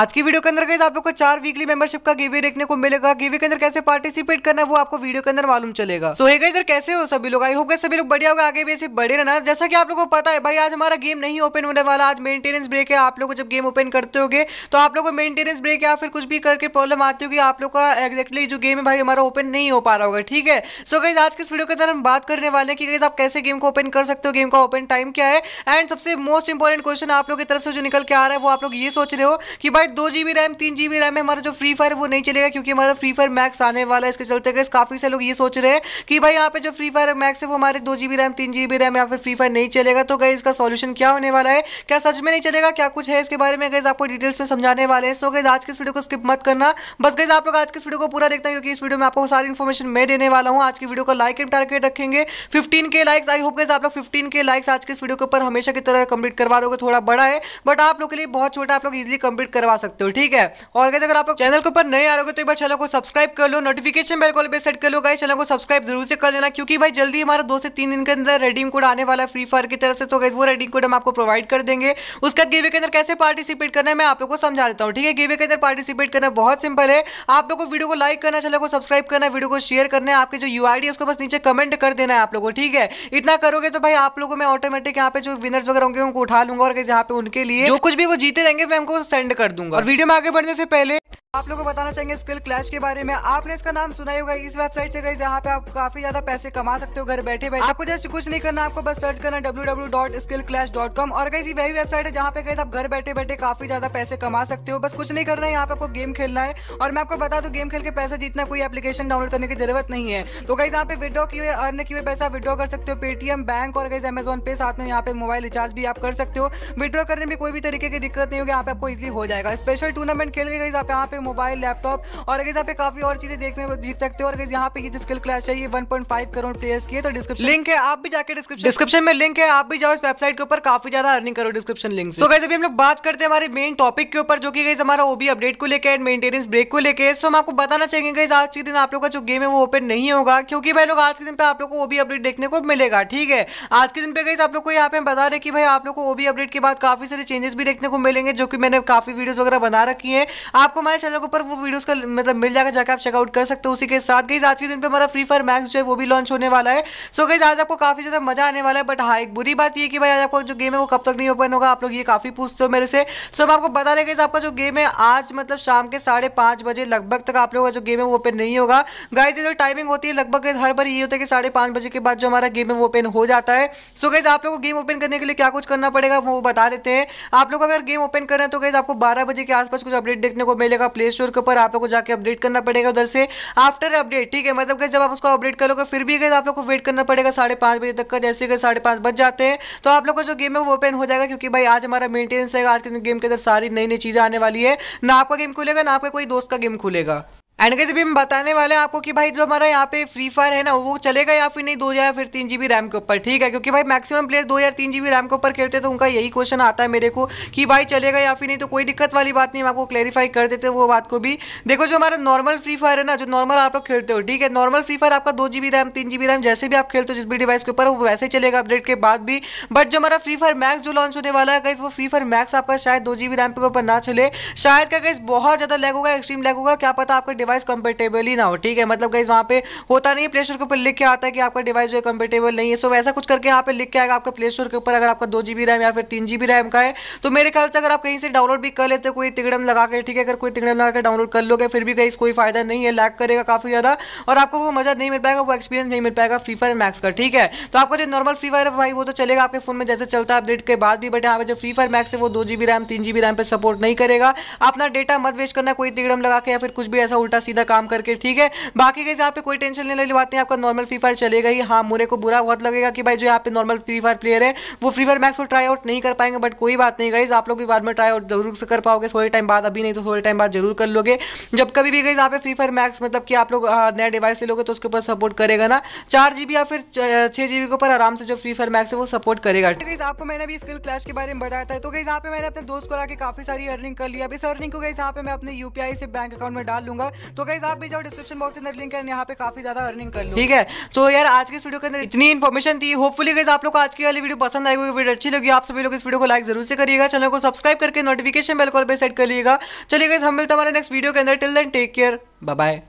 आज की वीडियो के अंदर गई आप लोग को चार वीकली मेंबरशिप का गेवी देखने को मिलेगा गेवी के अंदर कैसे पार्टिसिपेट करना है वो आपको वीडियो के अंदर मालूम चलेगा सो है सर कैसे हो सभी लोग आई होप सभी लोग बढ़िया होगा आगे भी ऐसे बढ़े रहना जैसा कि आप लोगों को पता है भाई आज हमारा गेम नहीं ओपन होने वाला आज मेंटेनेंस ब्रेक है आप लोग जब गेम ओपन करते हो तो आप लोग को मेंटेनेंस ब्रेक या फिर कुछ भी करके प्रॉब्लम आती होगी आप लोग का एक्जैक्टली जो गेम है भाई हमारा ओपन नहीं हो पा रहा होगा ठीक है सो गई आज के वीडियो के अंदर हम बात करने वाले हैं कि गई आप कैसे गेम को ओपन कर सकते हो गेम का ओपन टाइम क्या है एंड सबसे मोस्ट इंपॉर्टेंट क्वेश्चन आप लोग की तरफ से जो निकल के आ रहा है वो आप लोग ये सोच रहे हो कि भाई भाई दो जी बी रैम तीन जी बी रैम में हमारा जो फ्री फायर वो नहीं चलेगा क्योंकि हमारा फ्री फायर मैक्स आने वाला है इसके चलते गए काफ़ी से लोग ये सोच रहे हैं कि भाई यहाँ पे जो फ्री फायर मैक्स है वो हमारे दो जी बी रैम तीन जी बी रैम या फिर फ्री फायर नहीं चलेगा तो गई इसका सोल्यूशन क्या होने वाला है क्या सच में नहीं चलेगा क्या कुछ है इसके बारे में गई आपको डिटेल्स में समझाने वाले हैं सो गई आज की वीडियो को स्किप मत करना बस गई आप लोग आज की वीडियो को पूरा देखते हैं क्योंकि इस वीडियो में आपको सारी इन्फॉर्मेशन मैं देने वाला हूँ आज की वीडियो को लाइक एंड टारगेट रखेंगे fifteen K likes I hope गए आप लोग फिफ्टीन के लाइक्स आज के इस वीडियो के ऊपर हमेशा की तरह कंप्लीट करवा दोगे थोड़ा बड़ा है बट आप लोग के लिए बहुत छोटा आप लोग इजिली कंप्लीट करवा करवा सकते हो ठीक है और कैसे अगर आप चैनल के ऊपर नए आ रहे हो तो एक बार चैनल को सब्सक्राइब कर लो नोटिफिकेशन बेल कॉल पर सेट कर लो गाइस चैनल को सब्सक्राइब जरूर से कर लेना क्योंकि भाई जल्दी हमारा दो से तीन दिन के अंदर रेडीम कोड आने वाला है फ्री फायर की तरफ से तो गाइस वो रेडीम कोड हम आपको प्रोवाइड कर देंगे उसके बाद गेवे के अंदर कैसे पार्टिसिपेट करना है मैं आप लोगों को समझा देता हूँ ठीक है गेवे के अंदर पार्टिसिपेट करना बहुत सिंपल है आप लोग को वीडियो को लाइक करना चैनल को सब्सक्राइब करना वीडियो को शेयर करना है आपके जो यू आई उसको बस नीचे कमेंट कर देना है आप लोगों को ठीक है इतना करोगे तो भाई आप लोगों को मैं ऑटोमेटिक यहाँ पे जो विनर्स वगैरह होंगे उनको उठा लूंगा और यहाँ पे उनके लिए जो कुछ भी वो जीते रहेंगे मैं उनको सेंड कर दूँ दूंगा और वीडियो में आगे बढ़ने से पहले आप लोगों को बताना चाहेंगे स्किल क्लैश के बारे में आपने इसका नाम सुना होगा इस वेबसाइट से गई जहाँ पे आप काफी ज्यादा पैसे कमा सकते हो घर बैठे बैठे आपको जस्ट कुछ नहीं करना आपको बस सर्च करना www.skillclash.com और कहीं वही वेबसाइट है जहाँ पे गए आप घर बैठे बैठे काफी ज्यादा पैसे कमा सकते हो बस कुछ नहीं करना है यहाँ पे आपको गेम खेलना है और मैं आपको बता दू गेम खेल के पैसे जितना कोई एप्लीकेशन डाउनलोड करने की जरूरत नहीं है तो कहीं यहाँ पे विड्रॉ किए हुए अर्न किए हुए पैसा विड्रॉ कर सकते हो पेटीएम बैंक और कहीं अमेजोन पे साथ में यहाँ पे मोबाइल रिचार्ज भी आप कर सकते हो विड्रॉ करने में कोई भी तरीके की दिक्कत नहीं होगी यहाँ पे आपको इजिली हो जाएगा स्पेशल टूर्नामेंट खेल के गई आप यहाँ पे मोबाइल लैपटॉप और अगर यहाँ पे काफी और चीजें देखने को जीत सकते हो और अगर यहाँ पे ये जो स्किल क्लैश है ये 1.5 करोड़ प्लेयर्स की है तो डिस्क्रिप्शन लिंक है आप भी जाकर डिस्क्रिप्शन डिस्क्रिप्शन में लिंक है आप भी जाओ इस वेबसाइट के ऊपर काफी ज्यादा अर्निंग करो डिस्क्रिप्शन लिंक सो कैसे अभी हम लोग बात करते हैं हमारे मेन टॉपिक के ऊपर जो कि गई हमारा ओबी अपडेट को लेकर एंड मेंटेनेंस ब्रेक को लेकर सो हम आपको बताना चाहेंगे गई आज के दिन आप लोग का जो गेम है वो ओपन नहीं होगा क्योंकि भाई लोग आज के दिन पे आप लोग को ओबी अपडेट देखने को मिलेगा ठीक है आज के दिन पे गई आप लोग को यहाँ पे बता रहे कि भाई आप लोग को ओबी अपडेट के बाद काफी सारे चेंजेस भी देखने को मिलेंगे जो कि मैंने काफी वीडियोस वगैरह बना रखी है आपको हमारे के ऊपर वो वीडियोस का मतलब मिल जाएगा जाकर आप चेकआउट कर सकते हो उसी के साथ गई आज के दिन पे हमारा फ्री फायर मैक्स जो है वो भी लॉन्च होने वाला है सो गई आज आपको काफ़ी ज़्यादा मजा आने वाला है बट हाँ एक बुरी बात यह कि भाई आज आपको जो गेम है वो कब तक नहीं ओपन होगा आप लोग ये काफ़ी पूछते हो मेरे से सो मैं आपको बता रहे आपका जो गेम है आज मतलब शाम के साढ़े बजे लगभग तक आप लोगों का जो गेम है वो ओपन नहीं होगा गाइज जो टाइमिंग होती है लगभग हर बार ये होता है कि साढ़े बजे के बाद जो हमारा गेम है वो ओपन हो जाता है सो गई आप लोगों को गेम ओपन करने के लिए क्या कुछ करना पड़ेगा वो बता देते हैं आप लोग अगर गेम ओपन करें तो गई आपको बारह बजे के आसपास कुछ अपडेट देखने को मिलेगा प्ले स्टोर के ऊपर आप लोग को जाकर अपडेट करना पड़ेगा उधर से आफ्टर अपडेट ठीक है मतलब जब आप उसको अपडेट कर लोगे फिर भी गए आप लोग को वेट करना पड़ेगा साढ़े पांच बजे तक का जैसे कि साढ़े पांच बज जाते हैं तो आप लोग का जो गेम है वो ओपन हो जाएगा क्योंकि भाई आज हमारा मेंटेनेंस रहेगा आज के गेम के अंदर सारी नई नई चीज़ें आने वाली है ना आपका गेम खुलेगा ना आपका कोई दोस्त का गेम खुलेगा एंड कैसे भी हम बताने वाले हैं आपको कि भाई जो हमारा यहाँ पे फ्री फायर है ना वो चलेगा या फिर नहीं दो या फिर तीन जीबी रैम के ऊपर ठीक है क्योंकि भाई मैक्सिमम प्लेयर दो या तीन जीबी रैम के ऊपर खेलते तो उनका यही क्वेश्चन आता है मेरे को कि भाई चलेगा या फिर नहीं तो कोई दिक्कत वाली बात नहीं हम आपको क्लैरिफाई कर देते वो बात को भी देखो जो हमारा नॉर्मल फ्री फायर है ना जो नॉर्मल आप लोग खेलते हो ठीक है नॉर्मल फ्री फायर आपका दो जीबी रैम तीन जीबी रैम जैसे भी आप खेलते हो जिस भी डिवाइस के ऊपर वो वैसे चलेगा अपडेट के बाद भी बट जो हमारा फ्री फायर मैक्स जो लॉन्च होने वाला है वो फ्री फायर मैक्स आपका शायद दो जीबी रैम के ऊपर ना चले शायद का कैसे बहुत ज़्यादा लैग होगा एक्सट्रीम लैग होगा क्या पता आपका डिवाइस कंपेटेबल ही ना हो ठीक है मतलब गाइज वहाँ पे होता नहीं प्ले स्टोर के ऊपर लिख के आता है कि आपका डिवाइस जो है कंपेटेबल नहीं है सो वैसा कुछ करके यहाँ पे लिख के आएगा आपका प्ले स्टोर के ऊपर अगर आपका दो जी रैम या फिर तीन जी रैम का है तो मेरे ख्याल से अगर आप कहीं से डाउनलोड भी कर लेते कोई तिगड़म लगा के ठीक है अगर कोई तिगड़म लगा के डाउनलोड कर लोगे फिर भी कहीं कोई फायदा नहीं है लैक करेगा काफ़ी ज़्यादा और आपको वो मज़ा नहीं मिल पाएगा वो एक्सपीरियंस नहीं मिल पाएगा फ्री फायर मैक्स का ठीक है तो आपका जो नॉर्मल फ्री फायर भाई वो तो चलेगा आपके फोन में जैसे चलता है अपडेट के बाद भी बट यहाँ पे जो फ्री फायर मैक्स है वो दो जी रैम तीन जी रैम पर सपोर्ट नहीं करेगा अपना डेटा मत वेस्ट करना कोई तिगड़म लगा के या फिर कुछ भी ऐसा उल्टा सीधा काम करके ठीक है बाकी कैसे यहाँ पे कोई टेंशन लेने वाली बात नहीं आपका नॉर्मल फ्री फायर चलेगा ही हाँ मुरे को बुरा बहुत लगेगा कि भाई जो यहाँ पे नॉर्मल फ्री फायर प्लेयर है वो फ्री फायर मैक्स को ट्राई आउट नहीं कर पाएंगे बट कोई बात नहीं गाइज आप लोग भी बाद में ट्राई आउट जरूर से कर पाओगे थोड़े टाइम बाद अभी नहीं तो थोड़े टाइम बाद जरूर कर लोगे जब कभी भी गई यहाँ पे फ्री फायर मैक्स मतलब कि आप लोग नया डिवाइस ले लोगे तो उसके ऊपर सपोर्ट करेगा ना चार जीबी या फिर छह जीबी के ऊपर आराम से जो फ्री फायर मैक्स है वो सपोर्ट करेगा तो आपको मैंने अभी स्किल क्लैश के बारे में बताया था तो गई यहाँ पे मैंने अपने दोस्त को लाके काफी सारी अर्निंग कर लिया इस अर्निंग को गई यहाँ पे मैं अपने यूपीआई से बैंक अकाउंट में डाल लूंगा तो कहीं आप भी जाओ डिस्क्रिप्शन बॉक्स के अंदर लिंक है यहाँ पे काफी ज्यादा अर्निंग कर लो ठीक है तो यार आज के वीडियो के अंदर इतनी इन्फॉर्मेशन थी होपफुली कहीं आप लोग आज की वाली वीडियो पसंद आएगी वीडियो अच्छी लगी आप सभी लोग इस वीडियो को लाइक जरूर से करिएगा चैनल को सब्सक्राइब करके नोटिफिकेशन बेल कॉल पर सेट करिएगा चलिए गाइज हम मिलते हमारे नेक्स्ट वीडियो के अंदर till then take care bye